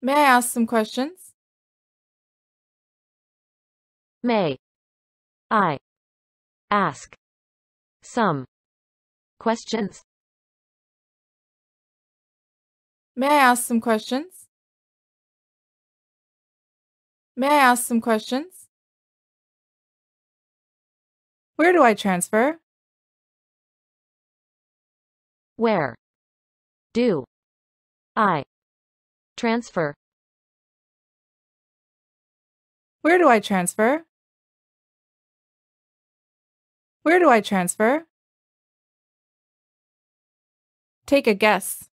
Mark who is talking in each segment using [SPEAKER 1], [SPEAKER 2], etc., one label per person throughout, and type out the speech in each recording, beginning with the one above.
[SPEAKER 1] May I ask some questions? May I ask some questions? May I ask some questions? May I ask some questions? Where do I transfer? Where do I Transfer. Where do I transfer? Where do I transfer? Take a guess.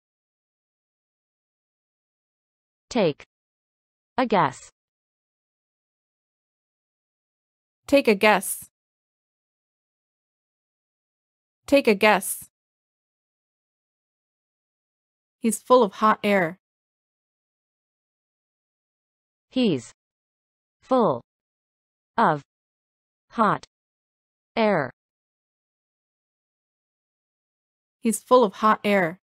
[SPEAKER 1] Take a guess. Take a guess. Take a guess. He's full of hot air. He's full of hot air. He's full of hot air.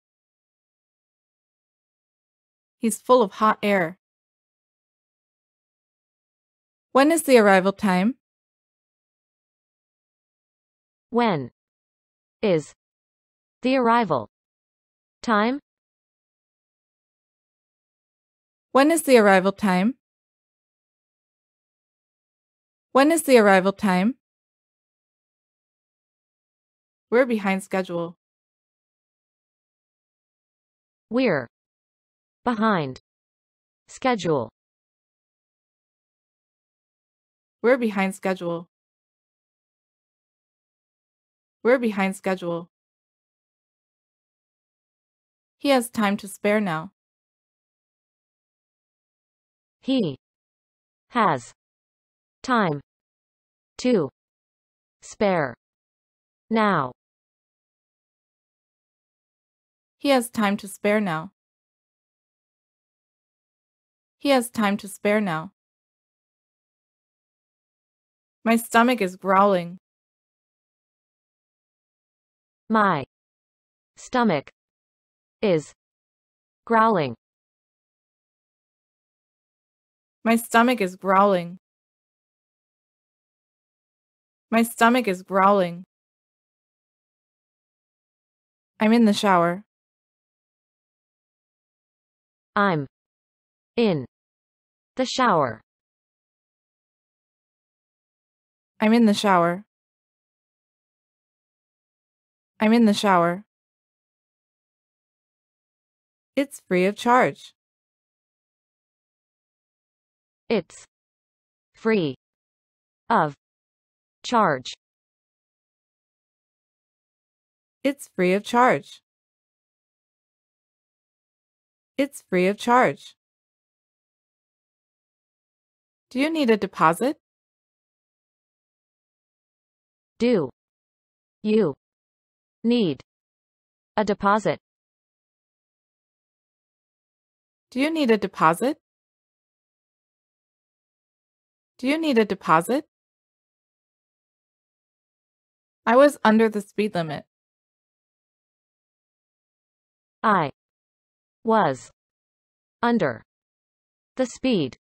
[SPEAKER 1] He's full of hot air. When is the arrival time? When is the arrival time? When is the arrival time? When is the arrival time? We're behind schedule. We're behind schedule. We're behind schedule. We're behind schedule. He has time to spare now. He has time 2. Spare. Now. He has time to spare now. He has time to spare now. My stomach is growling. My stomach is growling. My stomach is growling. My stomach is growling. I'm in the shower. I'm in the shower. I'm in the shower. I'm in the shower. It's free of charge. It's free of charge. It's free of charge. It's free of charge. Do you need a deposit? Do you need a deposit? Do you need a deposit? Do you need a deposit? I was under the speed limit. I was under the speed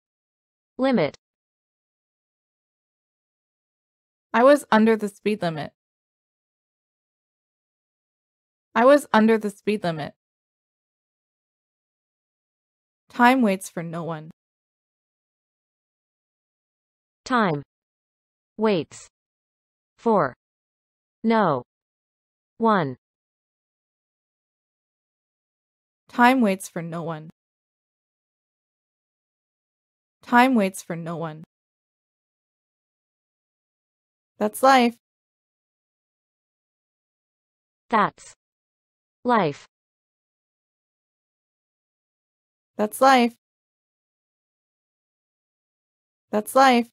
[SPEAKER 1] limit. I was under the speed limit. I was under the speed limit. Time waits for no one. Time waits for no. 1. Time waits for no one. Time waits for no one. That's life. That's life. That's life. That's life.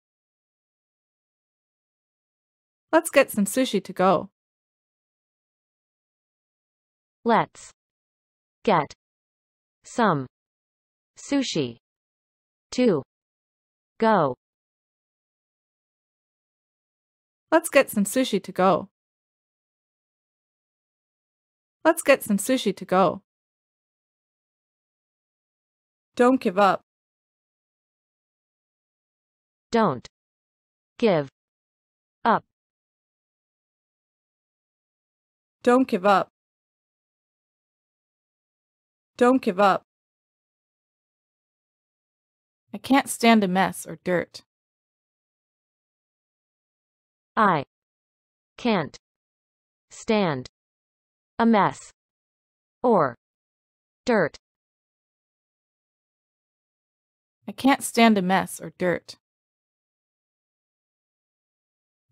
[SPEAKER 1] Let's get some sushi to go. Let's get some sushi to go. Let's get some sushi to go. Let's get some sushi to go. Don't give up. Don't give Don't give up. Don't give up. I can't stand a mess or dirt. I can't stand a mess or dirt. I can't stand a mess or dirt.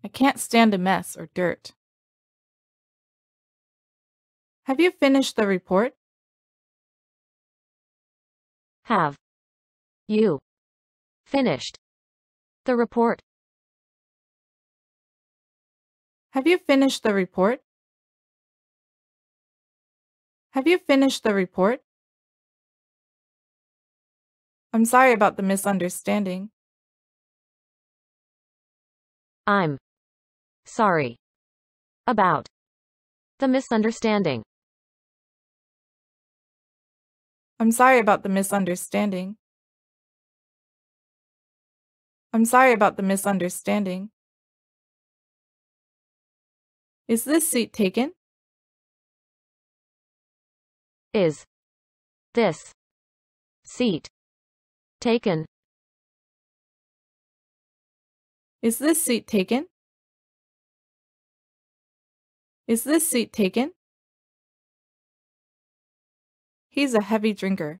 [SPEAKER 1] I can't stand a mess or dirt. Have you finished the report? Have you finished the report? Have you finished the report? Have you finished the report? I'm sorry about the misunderstanding. I'm sorry about the misunderstanding. I'm sorry about the misunderstanding. I'm sorry about the misunderstanding. Is this seat taken? Is this seat taken? Is this seat taken? Is this seat taken? He's a heavy drinker.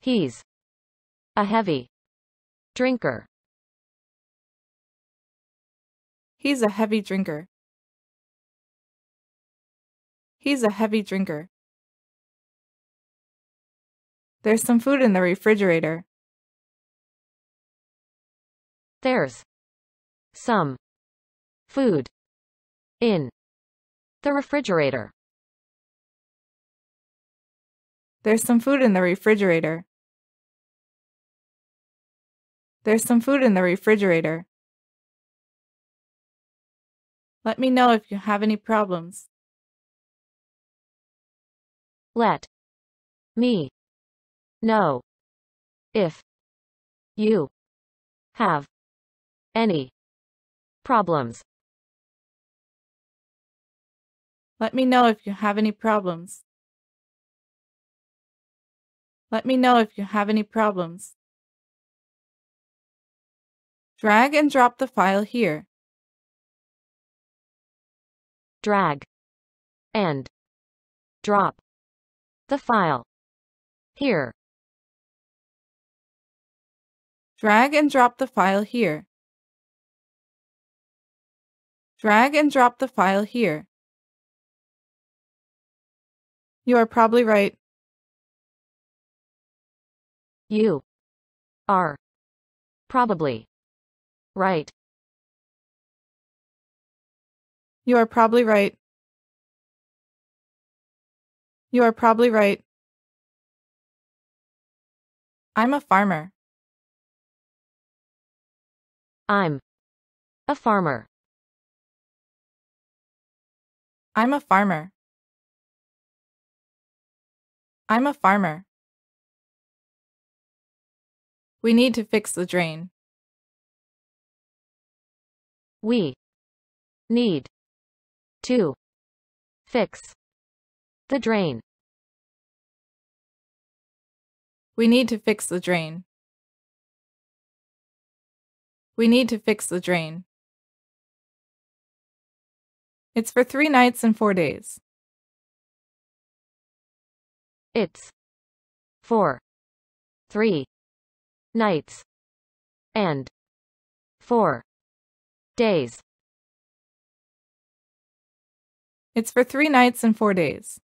[SPEAKER 1] He's a heavy drinker. He's a heavy drinker. He's a heavy drinker. There's some food in the refrigerator. There's some food in the refrigerator. There's some food in the refrigerator. There's some food in the refrigerator. Let me know if you have any problems. Let me know if you have any problems. Let me know if you have any problems. Let me know if you have any problems. Drag and drop the file here. Drag and drop the file here. Drag and drop the file here. Drag and drop the file here. You are probably right. You are probably right. You are probably right. You are probably right. I'm a farmer. I'm a farmer. I'm a farmer. I'm a farmer. We need to fix the drain. We need to fix the drain. We need to fix the drain. We need to fix the drain. It's for three nights and four days. It's for three nights and 4 days. It's for 3 nights and 4 days.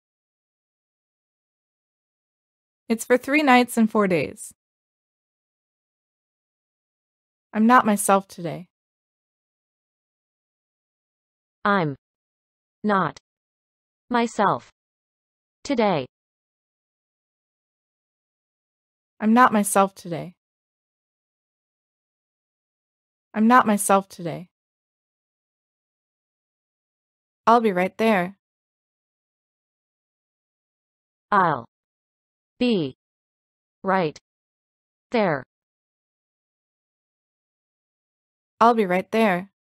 [SPEAKER 1] It's for 3 nights and 4 days. I'm not myself today. I'm not myself today. I'm not myself today. I'm not myself today. I'll be right there. I'll be right there. I'll be right there.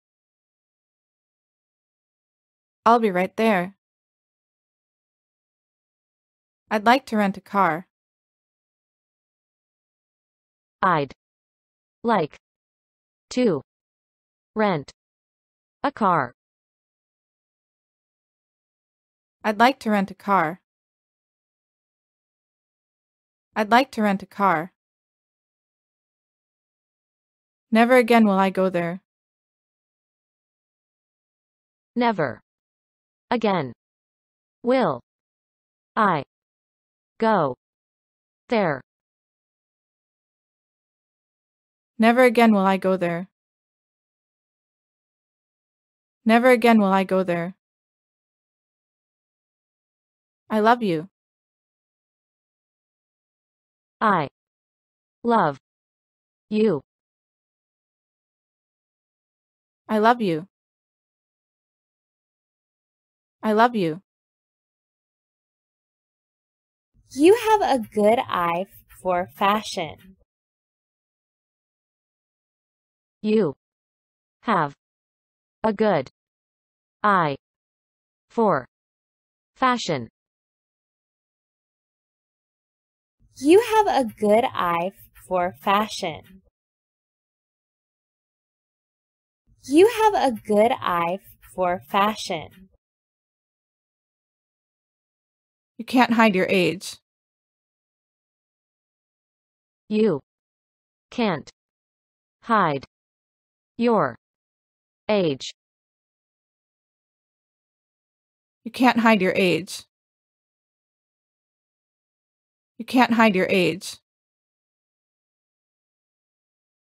[SPEAKER 1] I'll be right there. I'd like to rent a car. I'd like 2. Rent a car. I'd like to rent a car. I'd like to rent a car. Never again will I go there. Never. Again. Will. I. Go. There. Never again will I go there. Never again will I go there. I love you. I love you. I love you. I love you. You have a good eye for fashion. You have a good eye for fashion. You have a good eye for fashion. You have a good eye for fashion. You can't hide your age. You can't hide your age. You can't hide your age. You can't hide your age.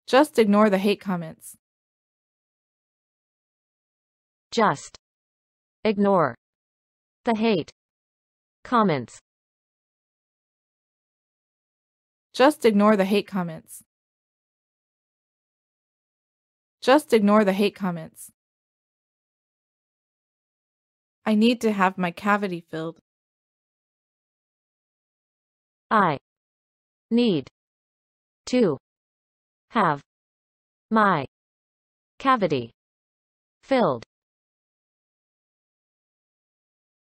[SPEAKER 1] Just ignore the hate comments. Just ignore the hate comments. Just ignore the hate comments. Just ignore the hate comments. I need to have my cavity filled. I need to have my cavity filled.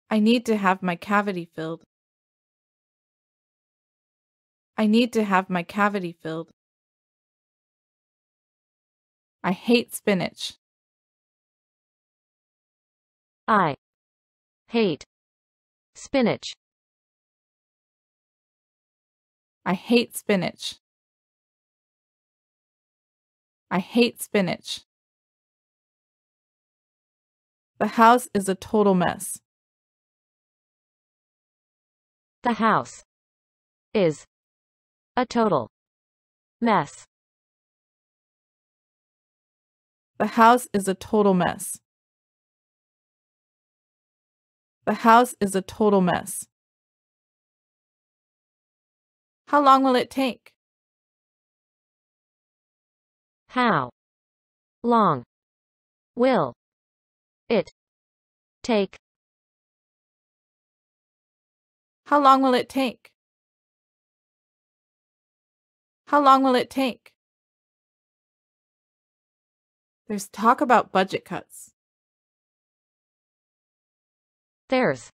[SPEAKER 1] I need to have my cavity filled. I need to have my cavity filled. I hate spinach. I hate spinach. I hate spinach. I hate spinach. The house is a total mess. The house is a total mess. The house is a total mess. The house is a total mess. How long will it take? How long will it take? How long will it take? How long will it take? There's talk about budget cuts. There's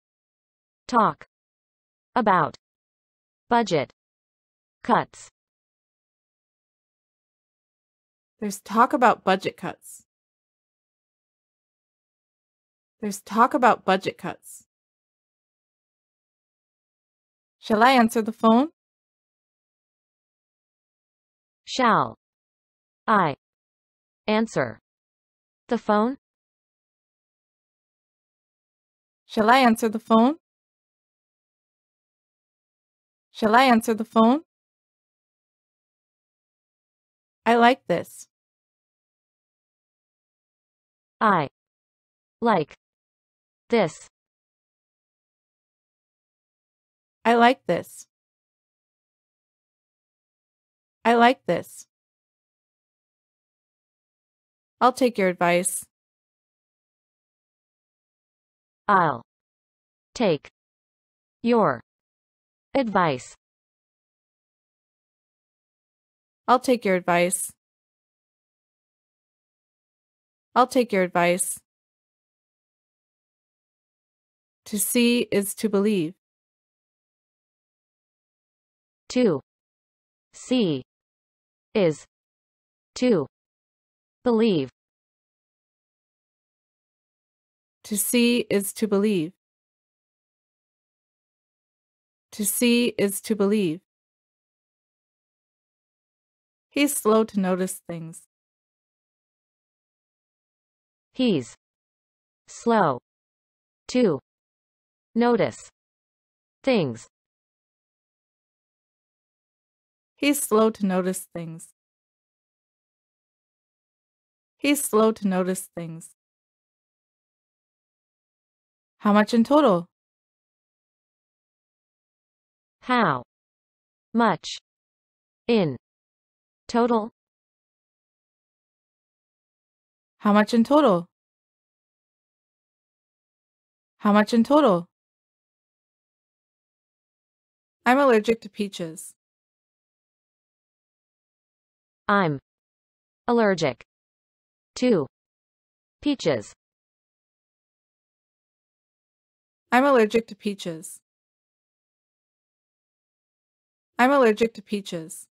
[SPEAKER 1] talk about budget cuts. There's talk about budget cuts. There's talk about budget cuts. Shall I answer the phone? Shall I answer the phone? Shall I answer the phone? Shall I answer the phone? I like this. I like this. I like this. I like this. I'll take your advice. I'll take your advice. I'll take your advice. I'll take your advice. To see is to believe. To see is to Believe. To see is to believe. To see is to believe. He's slow to notice things. He's slow to notice things. He's slow to notice things. He's slow to notice things. How much in total? How much in total? How much in total? How much in total? I'm allergic to peaches. I'm allergic 2. Peaches. I'm allergic to peaches. I'm allergic to peaches.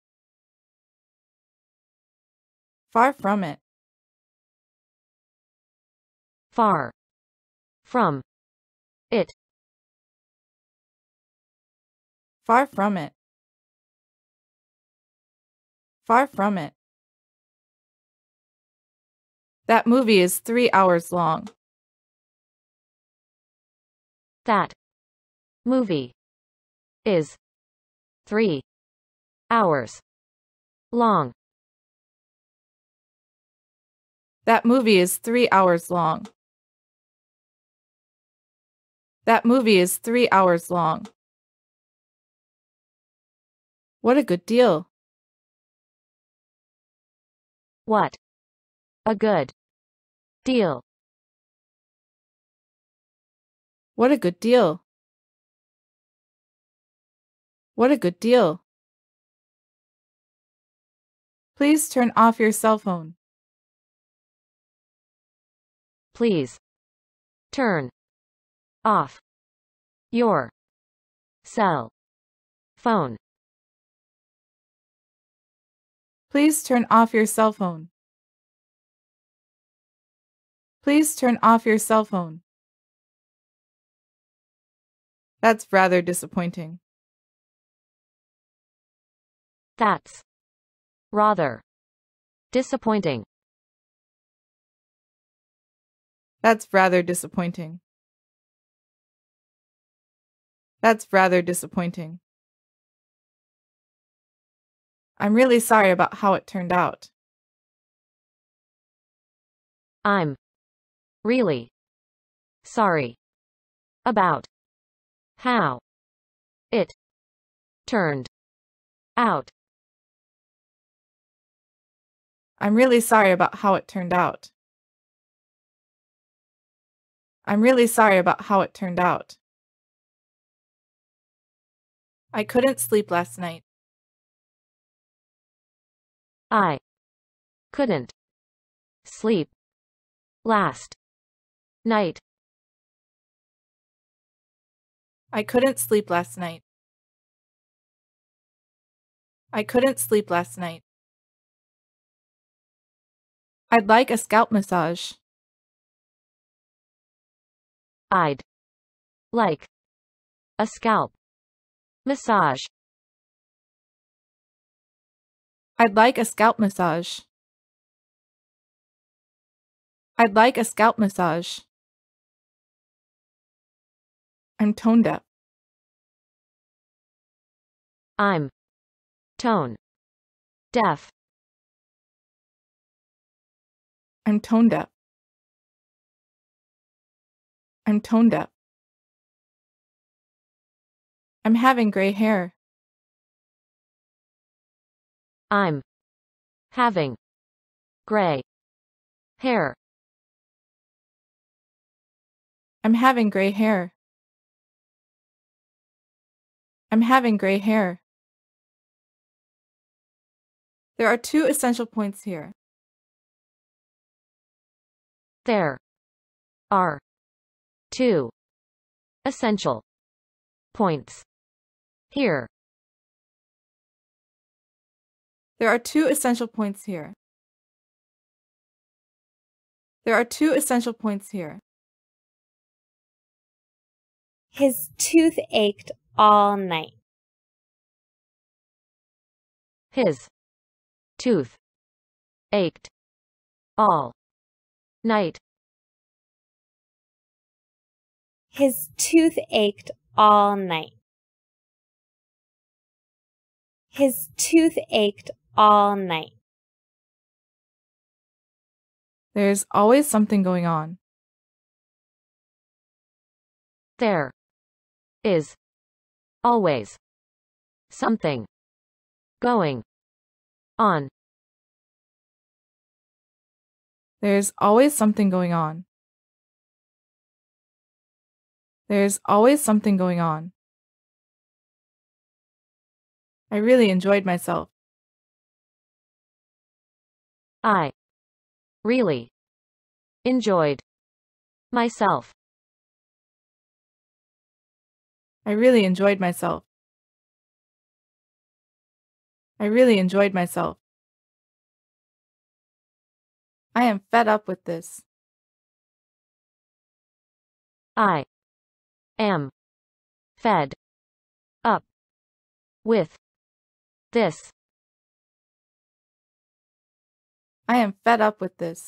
[SPEAKER 1] Far from it. Far. From. It. Far from it. Far from it. That movie is three hours long. That movie is three hours long. That movie is three hours long. That movie is three hours long. What a good deal. What a good Deal. What a good deal. What a good deal. Please turn off your cell phone. Please turn off your cell phone. Please turn off your cell phone. Please turn off your cell phone. That's rather disappointing. That's rather disappointing. That's rather disappointing. That's rather disappointing. I'm really sorry about how it turned out. I'm Really. Sorry. About. How. It. Turned. Out. I'm really sorry about how it turned out. I'm really sorry about how it turned out. I couldn't sleep last night. I couldn't sleep last Night. I couldn't sleep last night. I couldn't sleep last night. I'd like a scalp massage. I'd like a scalp massage. I'd like a scalp massage. I'd like a scalp massage. I'm tone deaf. I'm tone deaf. I'm tone deaf. I'm tone deaf. I'm having gray hair. I'm having gray hair. I'm having gray hair. I'm having gray hair. There are two essential points here. There are two essential points here. There are two essential points here. There are two essential points here. His tooth ached all night. His tooth ached all night. His tooth ached all night. His tooth ached all night. There's always something going on. There is always something going on. There's always something going on. There's always something going on. I really enjoyed myself. I really enjoyed myself. I really enjoyed myself. I really enjoyed myself. I am fed up with this. I am fed up with this. I am fed up with this.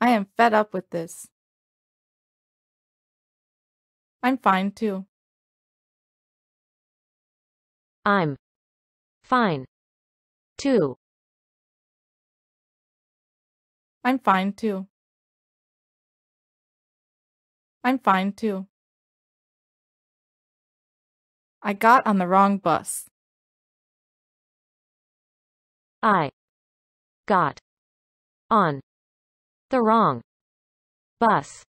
[SPEAKER 1] I am fed up with this. I'm fine too. I'm fine too. I'm fine too. I'm fine too. I got on the wrong bus. I got on the wrong bus.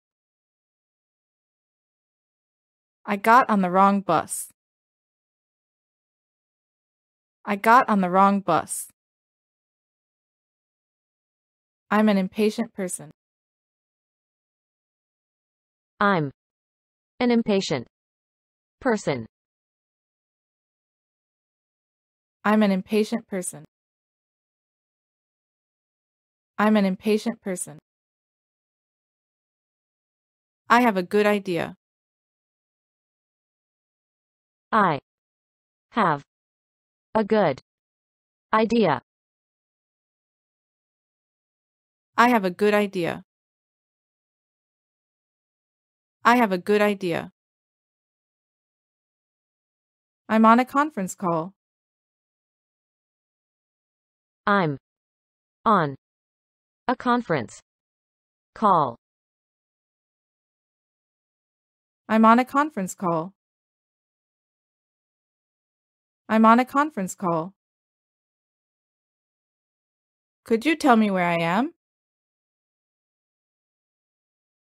[SPEAKER 1] I got on the wrong bus. I got on the wrong bus. I'm an impatient person. I'm an impatient person. I'm an impatient person. I'm an impatient person. I have a good idea. I have a good idea. I have a good idea. I have a good idea. I'm on a conference call. I'm on a conference call. I'm on a conference call. I'm on a conference call. Could you tell me where I am?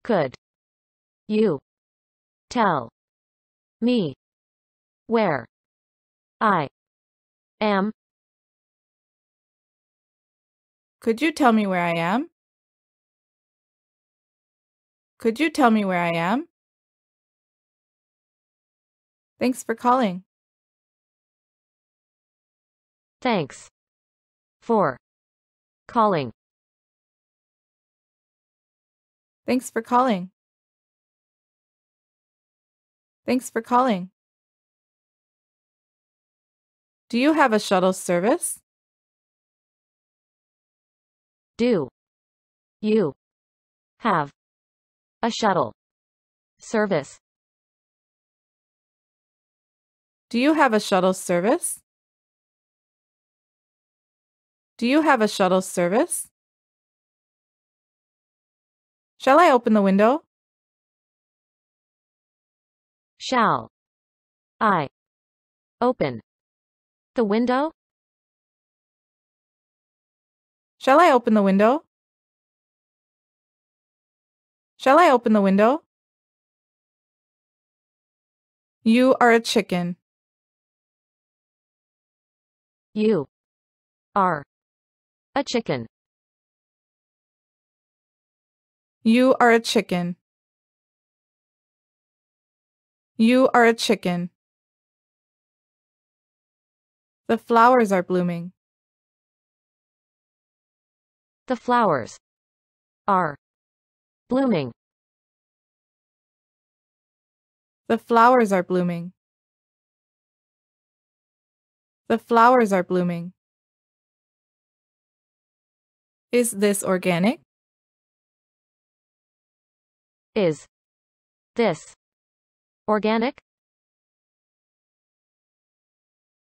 [SPEAKER 1] Could you tell me where I am? Could you tell me where I am? Could you tell me where I am? Thanks for calling. Thanks for calling. Thanks for calling. Thanks for calling. Do you have a shuttle service? Do you have a shuttle service? Do you have a shuttle service? Do you have a shuttle service? Shall I open the window? Shall I open the window? Shall I open the window? Shall I open the window? You are a chicken. You are a chicken. You are a chicken. You are a chicken. The flowers are blooming. The flowers are blooming. The flowers are blooming. The flowers are blooming. Is this organic? Is this organic?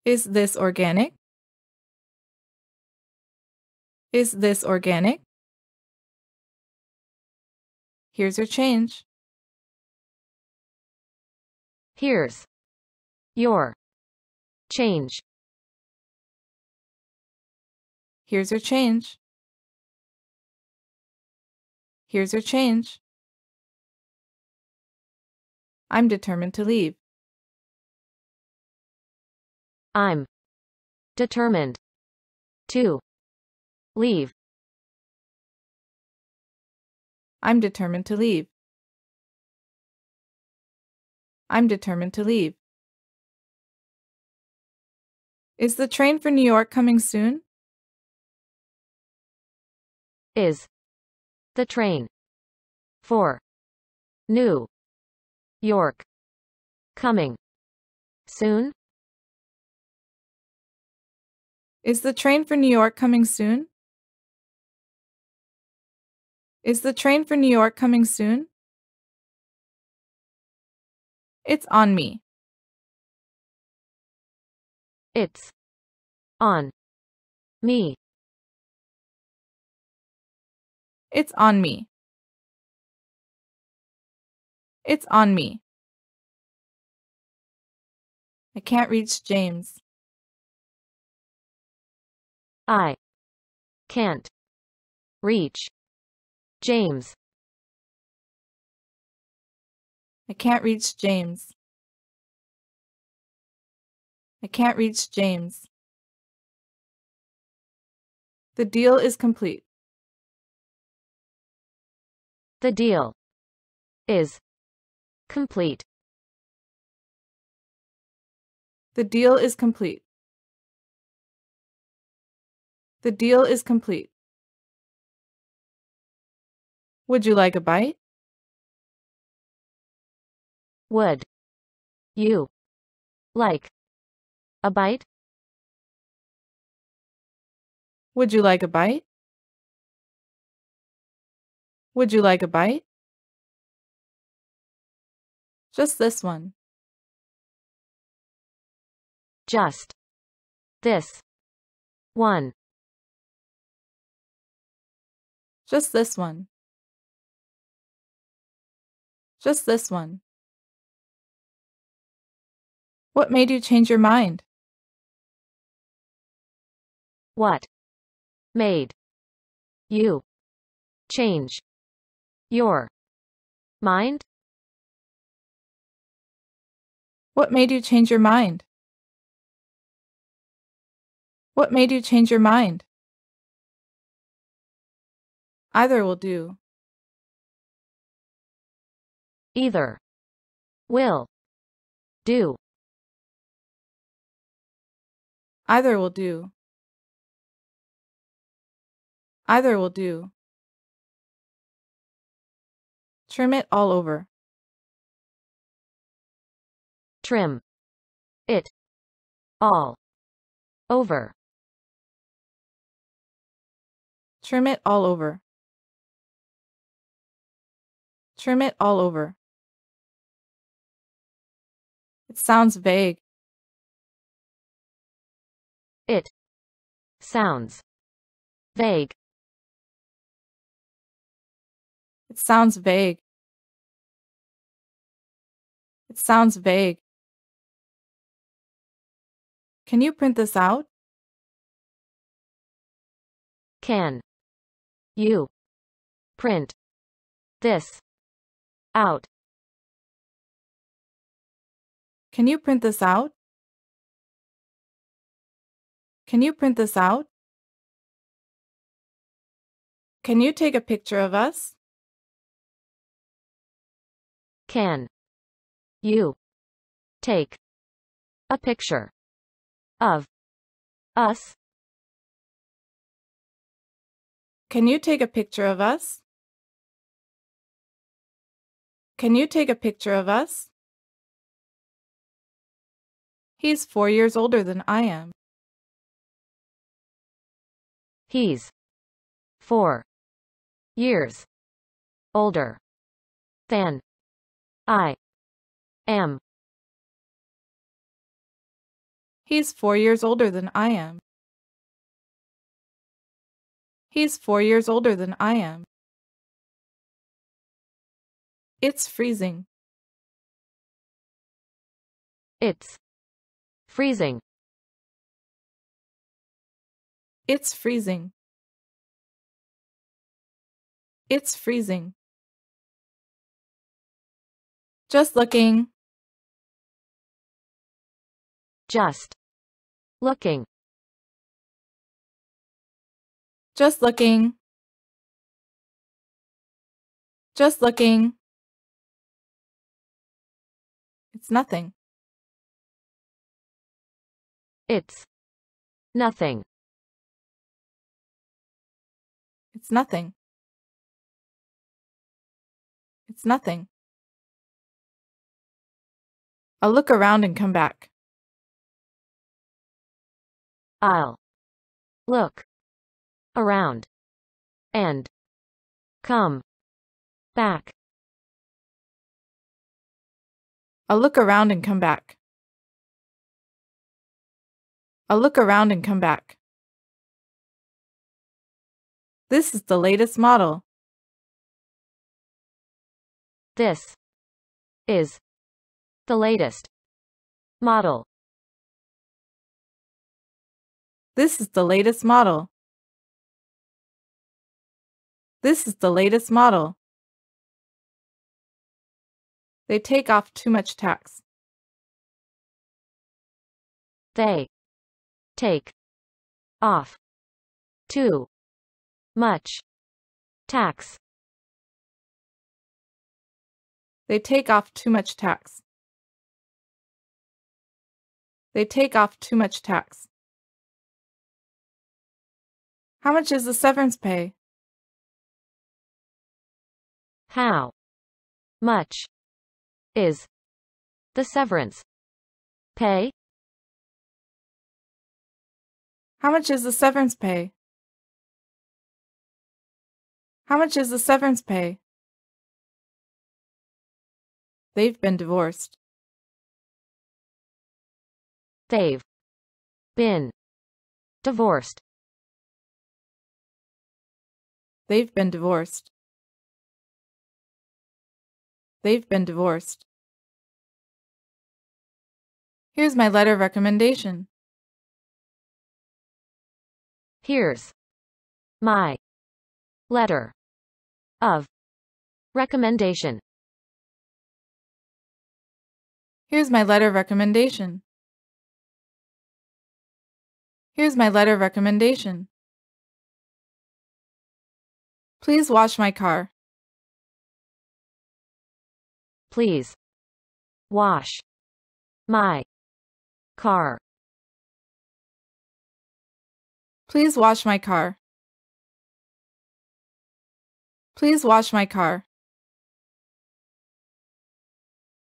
[SPEAKER 1] Is this organic? Is this organic? Here's your change. Here's your change. Here's your change. Here's your change. I'm determined to leave. I'm determined to leave. I'm determined to leave. I'm determined to leave. Is the train for New York coming soon? Is the train. 4. New York. Coming. Soon? Is the train for New York coming soon? Is the train for New York coming soon? It's on me. It's on me. It's on me. It's on me. I can't reach James. I can't reach James. I can't reach James. I can't reach James. The deal is complete. The deal is complete. The deal is complete. The deal is complete. Would you like a bite? Would you like a bite? Would you like a bite? Would you like a bite? Just this one. Just this one. Just this one. Just this one. What made you change your mind? What made you change your mind? What made you change your mind? What made you change your mind? Either will do. Either will do. Either will do. Either will do. Trim it all over. Trim. It. All. Over. Trim it all over. Trim it all over. It sounds vague. It sounds vague. It sounds vague. It sounds vague. Can you print this out? Can you print this out? Can you print this out? Can you print this out? Can you take a picture of us? Can you take a picture of us? Can you take a picture of us? Can you take a picture of us? He's four years older than I am. He's four years older than I am. He's four years older than I am. He's four years older than I am. It's freezing. It's freezing. It's freezing. It's freezing. Just looking. Just looking. Just looking. Just looking. It's nothing. It's nothing. It's nothing. It's nothing. I'll look around and come back. I'll look around and come back. I'll look around and come back. I'll look around and come back. This is the latest model. This is the latest model. This is the latest model. This is the latest model. They take off too much tax. They take off too much tax. They take off too much tax. They take off too much tax. How much is the severance pay? How much is the severance pay? How much is the severance pay? How much is the severance pay? They've been divorced. They've been divorced. They've been divorced. They've been divorced. Here's my letter of recommendation. Here's my letter of recommendation. Here's my letter of recommendation. Here's my letter of recommendation. Please wash my car. Please wash my car. Please wash my car. Please wash my car.